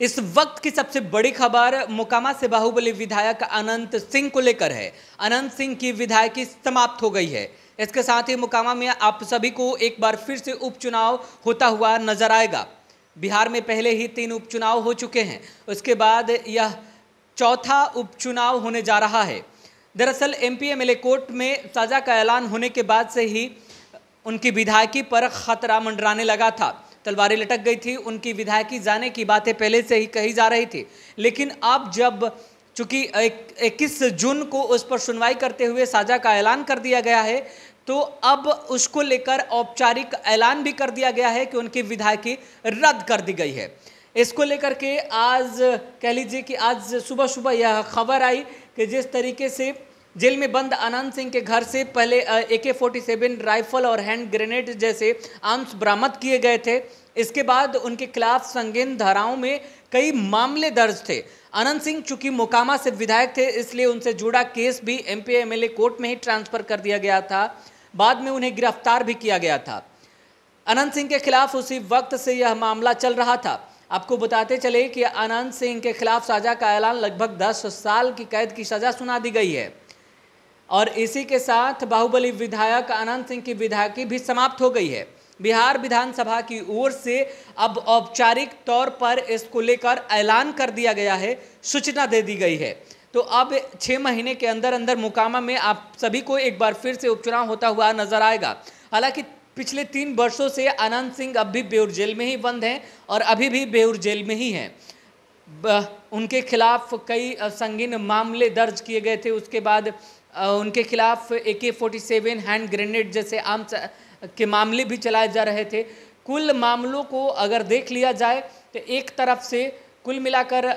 इस वक्त की सबसे बड़ी खबर मोकामा से बाहुबली विधायक अनंत सिंह को लेकर है अनंत सिंह की विधायकी समाप्त हो गई है इसके साथ ही मोकामा में आप सभी को एक बार फिर से उपचुनाव होता हुआ नजर आएगा बिहार में पहले ही तीन उपचुनाव हो चुके हैं उसके बाद यह चौथा उपचुनाव होने जा रहा है दरअसल एमपी एमएलए कोर्ट में सजा का ऐलान होने के बाद से ही उनकी विधायकी पर खतरा मंडराने लगा था तलवारें लटक गई थी उनकी विधायकी जाने की बातें पहले से ही कही जा रही थी लेकिन अब जब चूंकि इक्कीस जून को उस पर सुनवाई करते हुए साझा का ऐलान कर दिया गया है तो अब उसको लेकर औपचारिक ऐलान भी कर दिया गया है कि उनकी विधायकी रद्द कर दी गई है इसको लेकर के आज कह लीजिए कि आज सुबह सुबह यह खबर आई कि जिस तरीके से जेल में बंद आनंद सिंह के घर से पहले A K forty seven rifle और हैंड ग्रेनेड जैसे आर्म्स बरामद किए गए थे इसके बाद उनके खिलाफ संगीन धाराओं में कई मामले दर्ज थे अनंत सिंह चूंकि मोकामा से विधायक थे इसलिए उनसे जुड़ा केस भी एम पी एमएलए कोर्ट में ही ट्रांसफर कर दिया गया था बाद में उन्हें गिरफ्तार भी किया गया था अनंत सिंह के खिलाफ उसी वक्त से यह मामला चल रहा था आपको बताते चले कि अनंत सिंह के खिलाफ सजा का ऐलान लगभग 10 साल की कैद की सजा सुना दी गई है और इसी के साथ बाहुबली विधायक अनंत सिंह की विधायकी भी समाप्त हो गई है बिहार विधानसभा की ओर से अब औपचारिक तौर पर इसको लेकर ऐलान कर दिया गया है सूचना दे दी गई है तो अब छः महीने के अंदर अंदर मुकामा में आप सभी को एक बार फिर से उपचुनाव होता हुआ नजर आएगा हालांकि पिछले तीन वर्षों से अनंत सिंह अब भी बेउर जेल में ही बंद हैं और अभी भी बेउर जेल में ही हैं उनके खिलाफ कई संगीन मामले दर्ज किए गए थे उसके बाद उनके खिलाफ ए K forty seven hand grenade जैसे आम के मामले भी चलाए जा रहे थे कुल मामलों को अगर देख लिया जाए तो एक तरफ से कुल मिलाकर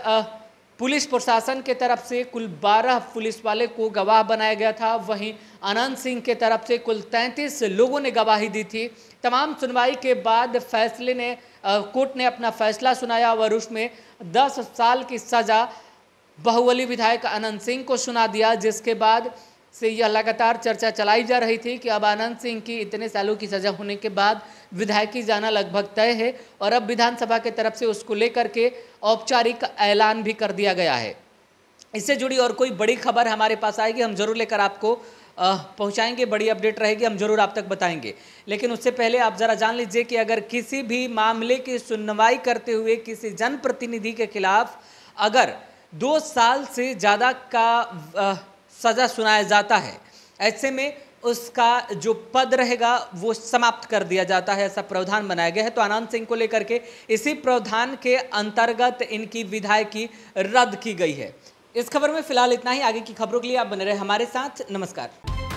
पुलिस प्रशासन के तरफ से कुल 12 पुलिस वाले को गवाह बनाया गया था वहीं अनंत सिंह के तरफ से कुल 33 लोगों ने गवाही दी थी तमाम सुनवाई के बाद फैसले ने कोर्ट ने अपना फैसला सुनाया और उसमें 10 साल की सज़ा बहुवली विधायक अनंत सिंह को सुना दिया जिसके बाद से यह लगातार चर्चा चलाई जा रही थी कि अब आनंद सिंह की इतने सालों की सजा होने के बाद विधायकी जाना लगभग तय है और अब विधानसभा के तरफ से उसको लेकर के औपचारिक ऐलान भी कर दिया गया है इससे जुड़ी और कोई बड़ी खबर हमारे पास आएगी हम जरूर लेकर आपको पहुंचाएंगे बड़ी अपडेट रहेगी हम जरूर आप तक बताएंगे लेकिन उससे पहले आप ज़रा जान लीजिए कि अगर किसी भी मामले की सुनवाई करते हुए किसी जनप्रतिनिधि के खिलाफ अगर दो साल से ज़्यादा का सज़ा सुनाया जाता है ऐसे में उसका जो पद रहेगा वो समाप्त कर दिया जाता है ऐसा प्रावधान बनाया गया है तो आनंद सिंह को लेकर के इसी प्रावधान के अंतर्गत इनकी विधायकी रद्द की गई है इस खबर में फिलहाल इतना ही आगे की खबरों के लिए आप बने रहे हमारे साथ नमस्कार